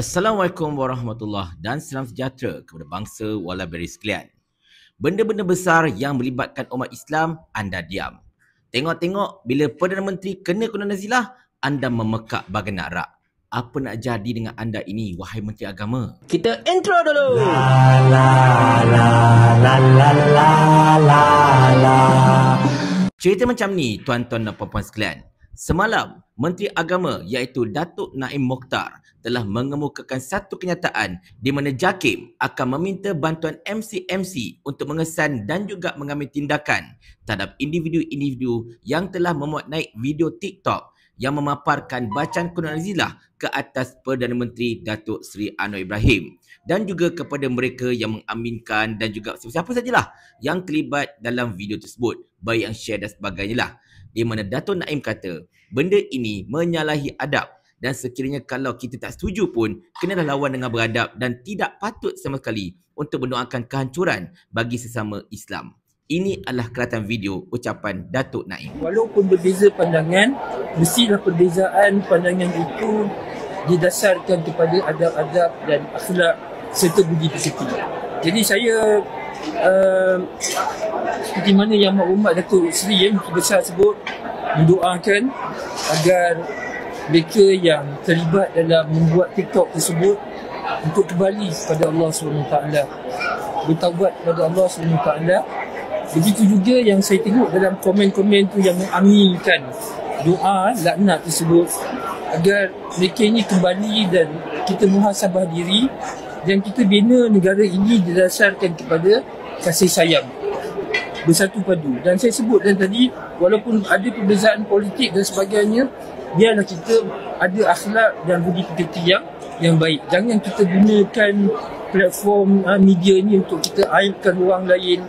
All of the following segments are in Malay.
Assalamualaikum warahmatullahi dan salam sejahtera kepada bangsa wala beri sekalian. Benda-benda besar yang melibatkan umat Islam, anda diam. Tengok-tengok bila Perdana Menteri kena kena nazilah, anda memekak bagai nak rak. Apa nak jadi dengan anda ini, wahai Menteri Agama? Kita intro dulu! La la la la la la la Cerita macam ni, tuan-tuan dan puan-puan sekalian. Semalam, Menteri Agama iaitu Datuk Naim Mokhtar telah mengemukakan satu kenyataan di mana JAKIM akan meminta bantuan MCMC untuk mengesan dan juga mengambil tindakan terhadap individu-individu yang telah memuat naik video TikTok yang memaparkan bacaan Kunal Zillah ke atas Perdana Menteri Datuk Seri Anwar Ibrahim dan juga kepada mereka yang mengaminkan dan juga siapa-siapa sajalah yang terlibat dalam video tersebut baik yang share dan sebagainya lah di mana Dato' Naim kata, benda ini menyalahi adab dan sekiranya kalau kita tak setuju pun, kena dah lawan dengan beradab dan tidak patut sama sekali untuk mendoakan kehancuran bagi sesama Islam. Ini adalah keratan video ucapan Datuk Naim. Walaupun berbeza pandangan, mestilah perbezaan pandangan itu didasarkan kepada adab-adab dan akhlak serta budi pekerti. Jadi saya uh, ehm, di mana yang maklumat Datuk Seri yang eh, besar sebut mendoakan agar mereka yang terlibat dalam membuat TikTok tersebut untuk kembali kepada Allah SWT bertawabat kepada Allah SWT begitu juga yang saya tengok dalam komen-komen tu yang mengaminkan doa laknat tersebut agar mereka ini kembali dan kita muhasabah diri dan kita bina negara ini didasarkan kepada kasih sayang bersatu padu dan saya sebut dan tadi walaupun ada perbezaan politik dan sebagainya biarlah kita ada akhlak dan budi pekerti yang yang baik jangan kita gunakan platform ha, media ini untuk kita airkan orang lain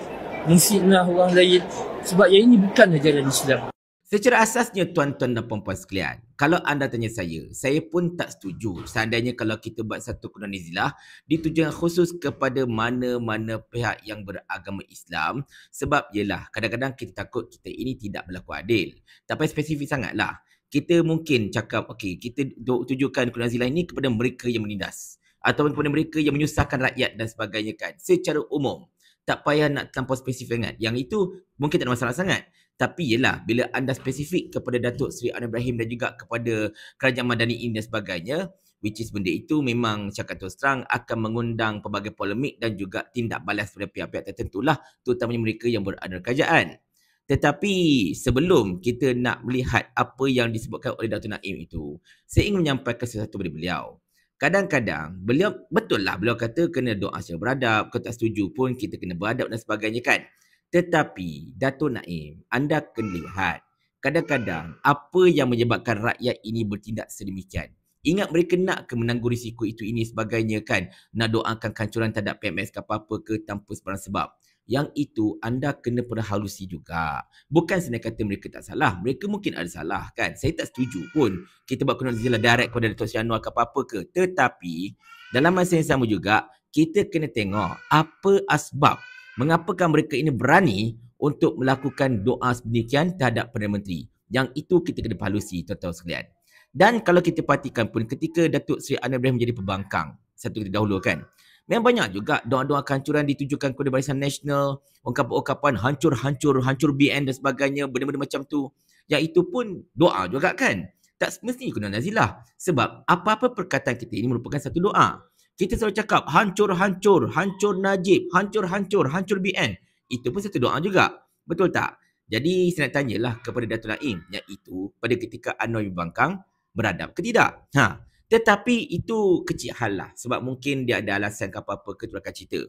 mensitnah orang lain sebab yang ini bukan ajaran Islam Secara asasnya tuan-tuan dan puan-puan sekalian, kalau anda tanya saya, saya pun tak setuju seandainya kalau kita buat satu kurnan izilah ditujukan khusus kepada mana-mana pihak yang beragama Islam sebab ialah kadang-kadang kita takut kita ini tidak berlaku adil. Tak payah spesifik sangatlah. Kita mungkin cakap, okay, kita tujukan kurnan izilah ini kepada mereka yang menindas ataupun kepada mereka yang menyusahkan rakyat dan sebagainya kan. Secara umum, tak payah nak terlampau spesifik sangat. Yang itu mungkin tak ada masalah sangat. Tapi yelah, bila anda spesifik kepada Datuk Seri Anwar Ibrahim dan juga kepada Kerajaan Madani ini dan sebagainya, which is benda itu memang cakap terus terang akan mengundang pelbagai polemik dan juga tindak balas daripada pihak-pihak tertentu lah terutamanya mereka yang berada kerajaan. Tetapi sebelum kita nak melihat apa yang disebutkan oleh Datuk Naim itu, saya ingin menyampaikan sesuatu kepada beliau. Kadang-kadang beliau betul lah beliau kata kena doa secara beradab, kalau tak setuju pun kita kena beradab dan sebagainya kan. Tetapi Dato' Naim, anda kena lihat kadang-kadang apa yang menyebabkan rakyat ini bertindak sedemikian. Ingat mereka nak ke menanggung risiko itu ini sebagainya kan? Nak doakan kancuran tak PMS ke apa-apa ke tanpa sebarang sebab. Yang itu anda kena perhalusi juga. Bukan senang kata mereka tak salah. Mereka mungkin ada salah kan? Saya tak setuju pun kita buat kena zila direct kepada Dato' Sri Anwar ke apa-apa ke. Tetapi dalam masa yang sama juga kita kena tengok apa asbab mengapakah mereka ini berani untuk melakukan doa sebegian terhadap Perdana Menteri. Yang itu kita kena perhalusi tuan-tuan sekalian. Dan kalau kita perhatikan pun ketika Datuk Seri Anwar Ibrahim menjadi pembangkang satu ketika dahulu kan. Memang banyak juga doa-doa kancuran ditujukan kepada Barisan Nasional, ungkapan-ungkapan hancur-hancur, hancur BN dan sebagainya, benda-benda macam tu. Yang itu pun doa juga kan. Tak mesti kena nazilah. Sebab apa-apa perkataan kita ini merupakan satu doa. Kita selalu cakap hancur-hancur, hancur Najib, hancur-hancur, hancur BN. Itu pun satu doa juga. Betul tak? Jadi saya nak tanyalah kepada Datuk Naim yang itu pada ketika Anwar Ibn Bangkang beradab ke tidak? Ha. Tetapi itu kecil hal lah sebab mungkin dia ada alasan ke apa-apa ketulakan cerita.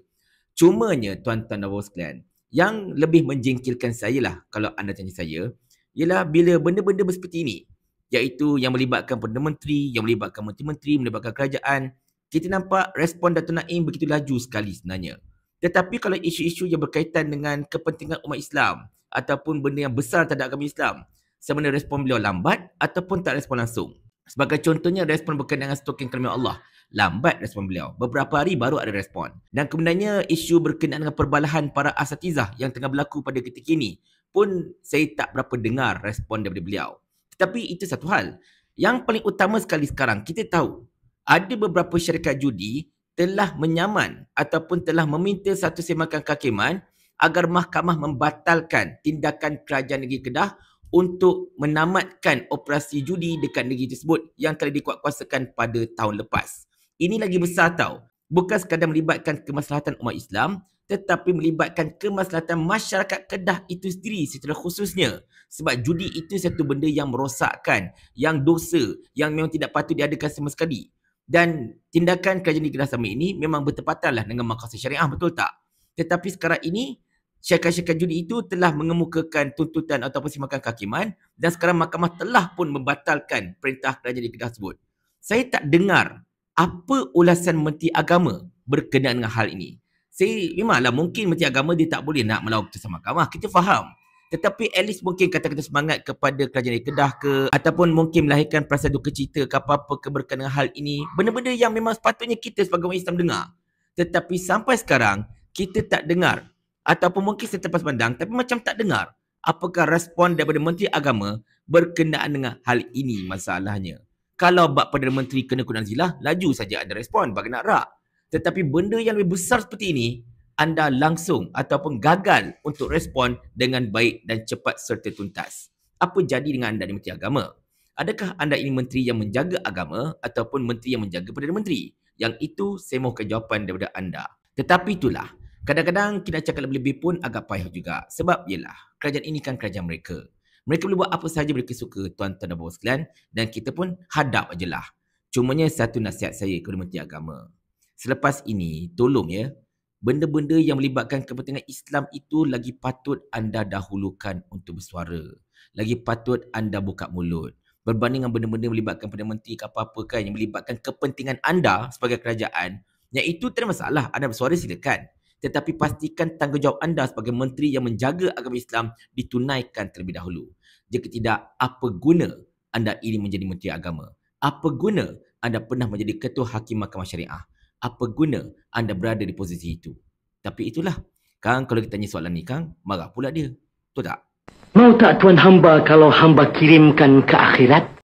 Cumanya tuan-tuan dan kalian yang lebih menjengkelkan saya lah kalau anda tanya saya, ialah bila benda-benda seperti ini, iaitu yang melibatkan Perdana Menteri, yang melibatkan Menteri-Menteri, melibatkan kerajaan, kita nampak respon Datuk Naim begitu laju sekali sebenarnya. Tetapi kalau isu-isu yang berkaitan dengan kepentingan umat Islam ataupun benda yang besar terhadap agama Islam, sama respon beliau lambat ataupun tak respon langsung. Sebagai contohnya, respon berkaitan dengan stoking kelima Allah. Lambat respon beliau. Beberapa hari baru ada respon. Dan kemudiannya, isu berkenaan dengan perbalahan para asatizah yang tengah berlaku pada ketika ini pun saya tak berapa dengar respon daripada beliau. Tetapi itu satu hal. Yang paling utama sekali sekarang, kita tahu ada beberapa syarikat judi telah menyaman ataupun telah meminta satu semakan kehakiman agar mahkamah membatalkan tindakan kerajaan negeri Kedah untuk menamatkan operasi judi dekat negeri tersebut yang telah dikuatkuasakan pada tahun lepas. Ini lagi besar tau. Bukan sekadar melibatkan kemaslahatan umat Islam tetapi melibatkan kemaslahatan masyarakat Kedah itu sendiri secara khususnya sebab judi itu satu benda yang merosakkan, yang dosa, yang memang tidak patut diadakan sama sekali dan tindakan kerajaan negeri kerjasama ini memang bertepatanlah dengan maqasid syariah betul tak tetapi sekarang ini syarikat-syarikat judi itu telah mengemukakan tuntutan ataupun simakan kehakiman dan sekarang mahkamah telah pun membatalkan perintah kerajaan negeri tersebut saya tak dengar apa ulasan menteri agama berkenaan dengan hal ini saya memanglah mungkin menteri agama dia tak boleh nak melawan keputusan mahkamah kita faham tetapi at least mungkin kata-kata semangat kepada kerajaan di Kedah ke ataupun mungkin melahirkan perasaan duka cita ke apa-apa ke berkenaan hal ini benda-benda yang memang sepatutnya kita sebagai orang Islam dengar tetapi sampai sekarang kita tak dengar ataupun mungkin setepas pandang tapi macam tak dengar apakah respon daripada Menteri Agama berkenaan dengan hal ini masalahnya kalau bab Perdana Menteri kena kunan zilah laju saja ada respon bagi nak rak tetapi benda yang lebih besar seperti ini anda langsung ataupun gagal untuk respon dengan baik dan cepat serta tuntas. Apa jadi dengan anda di Menteri Agama? Adakah anda ini menteri yang menjaga agama ataupun menteri yang menjaga Perdana Menteri? Yang itu saya mohonkan jawapan daripada anda. Tetapi itulah, kadang-kadang kita cakap lebih-lebih pun agak payah juga. Sebab ialah, kerajaan ini kan kerajaan mereka. Mereka boleh buat apa sahaja mereka suka tuan-tuan dan bapak sekalian dan kita pun hadap ajalah. Cumanya satu nasihat saya kepada Menteri Agama. Selepas ini, tolong ya, benda-benda yang melibatkan kepentingan Islam itu lagi patut anda dahulukan untuk bersuara. Lagi patut anda buka mulut. Berbanding dengan benda-benda melibatkan Perdana Menteri ke apa-apa kan yang melibatkan kepentingan anda sebagai kerajaan, yang itu tak ada masalah. Anda bersuara silakan. Tetapi pastikan tanggungjawab anda sebagai menteri yang menjaga agama Islam ditunaikan terlebih dahulu. Jika tidak, apa guna anda ini menjadi menteri agama? Apa guna anda pernah menjadi ketua hakim mahkamah syariah? apa guna anda berada di posisi itu? Tapi itulah, Kang, kalau kita tanya soalan ni, Kang, marah pula dia. Betul tak? Mau tak tuan hamba kalau hamba kirimkan ke akhirat?